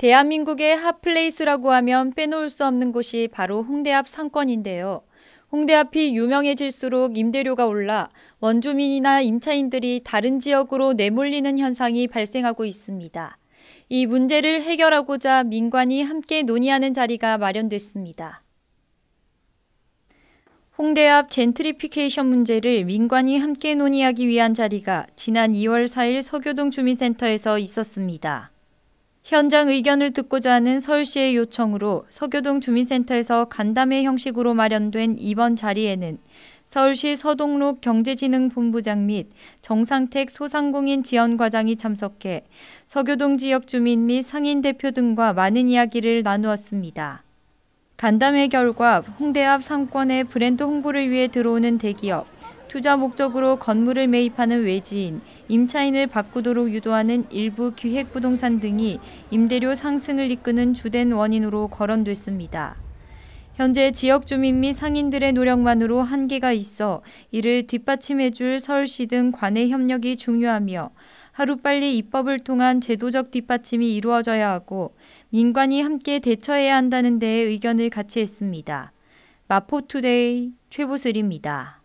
대한민국의 핫플레이스라고 하면 빼놓을 수 없는 곳이 바로 홍대 앞 상권인데요. 홍대 앞이 유명해질수록 임대료가 올라 원주민이나 임차인들이 다른 지역으로 내몰리는 현상이 발생하고 있습니다. 이 문제를 해결하고자 민관이 함께 논의하는 자리가 마련됐습니다. 홍대 앞 젠트리피케이션 문제를 민관이 함께 논의하기 위한 자리가 지난 2월 4일 서교동 주민센터에서 있었습니다. 현장 의견을 듣고자 하는 서울시의 요청으로 서교동 주민센터에서 간담회 형식으로 마련된 이번 자리에는 서울시 서동록 경제진흥본부장 및 정상택 소상공인 지원과장이 참석해 서교동 지역 주민 및 상인 대표 등과 많은 이야기를 나누었습니다. 간담회 결과 홍대 앞 상권의 브랜드 홍보를 위해 들어오는 대기업, 투자 목적으로 건물을 매입하는 외지인, 임차인을 바꾸도록 유도하는 일부 기획부동산 등이 임대료 상승을 이끄는 주된 원인으로 거론됐습니다. 현재 지역 주민 및 상인들의 노력만으로 한계가 있어 이를 뒷받침해줄 서울시 등 관의 협력이 중요하며 하루빨리 입법을 통한 제도적 뒷받침이 이루어져야 하고 민관이 함께 대처해야 한다는 데의 의견을 같이 했습니다. 마포투데이 최보슬입니다.